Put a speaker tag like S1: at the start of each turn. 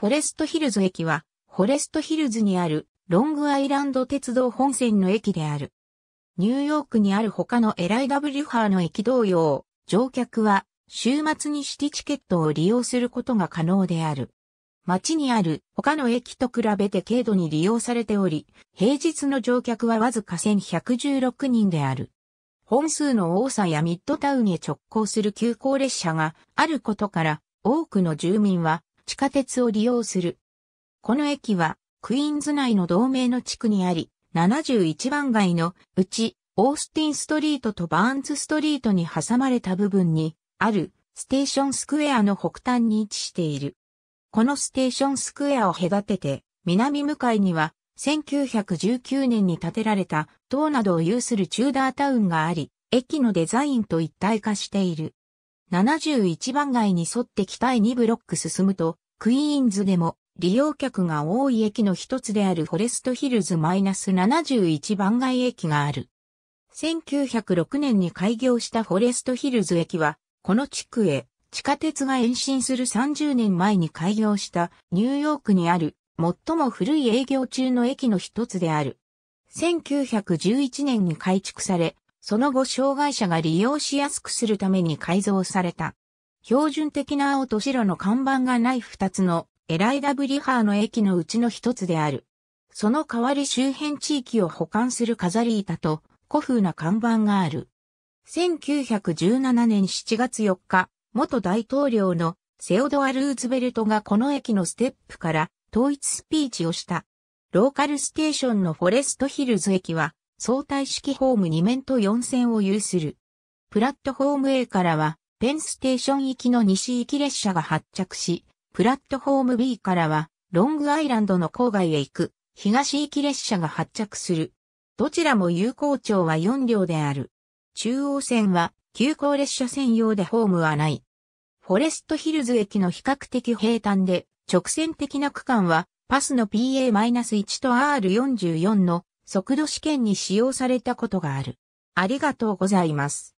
S1: フォレストヒルズ駅は、フォレストヒルズにあるロングアイランド鉄道本線の駅である。ニューヨークにある他のエライ・ LIW ハーの駅同様、乗客は週末にシティチケットを利用することが可能である。街にある他の駅と比べて軽度に利用されており、平日の乗客はわずか1116人である。本数の多さやミッドタウンへ直行する急行列車があることから、多くの住民は地下鉄を利用する。この駅は、クイーンズ内の同名の地区にあり、71番街のうち、オースティンストリートとバーンズストリートに挟まれた部分にあるステーションスクエアの北端に位置している。このステーションスクエアを隔てて、南向かいには1919年に建てられた塔などを有するチューダータウンがあり、駅のデザインと一体化している。71番街に沿って北へ2ブロック進むと、クイーンズでも利用客が多い駅の一つであるフォレストヒルズ -71 番街駅がある。1906年に開業したフォレストヒルズ駅は、この地区へ地下鉄が延伸する30年前に開業したニューヨークにある最も古い営業中の駅の一つである。1911年に改築され、その後障害者が利用しやすくするために改造された。標準的な青と白の看板がない二つのエライダブリハーの駅のうちの一つである。その代わり周辺地域を保管する飾り板と古風な看板がある。1917年7月4日、元大統領のセオドア・ルーズベルトがこの駅のステップから統一スピーチをした。ローカルステーションのフォレストヒルズ駅は相対式ホーム2面と4線を有する。プラットホーム A からは、ペンステーション行きの西行き列車が発着し、プラットホーム B からは、ロングアイランドの郊外へ行く、東行き列車が発着する。どちらも有効長は4両である。中央線は、急行列車専用でホームはない。フォレストヒルズ駅の比較的平坦で、直線的な区間は、パスの PA-1 と R44 の速度試験に使用されたことがある。ありがとうございます。